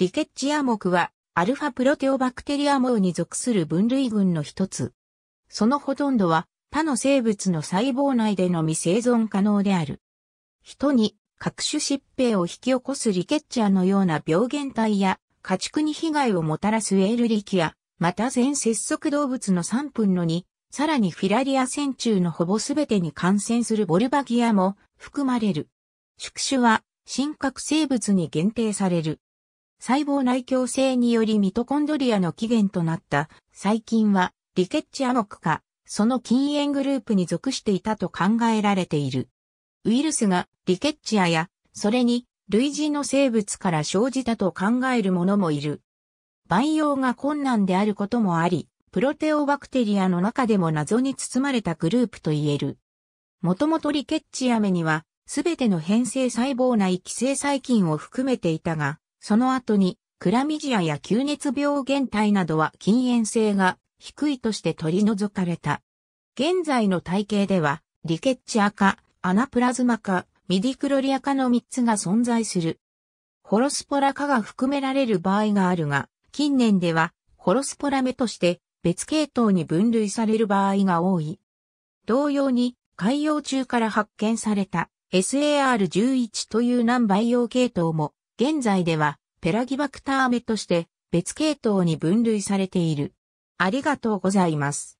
リケッチア目は、アルファプロテオバクテリアモ網に属する分類群の一つ。そのほとんどは、他の生物の細胞内でのみ生存可能である。人に、各種疾病を引き起こすリケッチアのような病原体や、家畜に被害をもたらすエールリキア、また全節足動物の3分の2、さらにフィラリア線虫のほぼすべてに感染するボルバギアも含まれる。宿主は、深核生物に限定される。細胞内共生によりミトコンドリアの起源となった細菌はリケッチア目か、その禁煙グループに属していたと考えられている。ウイルスがリケッチアや、それに類似の生物から生じたと考える者もいる。培養が困難であることもあり、プロテオバクテリアの中でも謎に包まれたグループと言える。もともとリケッチア目には、すべての変性細胞内寄生細菌を含めていたが、その後に、クラミジアや急熱病原体などは禁煙性が低いとして取り除かれた。現在の体系では、リケッチア化、アナプラズマ化、ミディクロリア化の3つが存在する。ホロスポラ化が含められる場合があるが、近年では、ホロスポラ目として別系統に分類される場合が多い。同様に、海洋中から発見された SAR11 という難培養系統も現在ではペラギバクターメとして別系統に分類されている。ありがとうございます。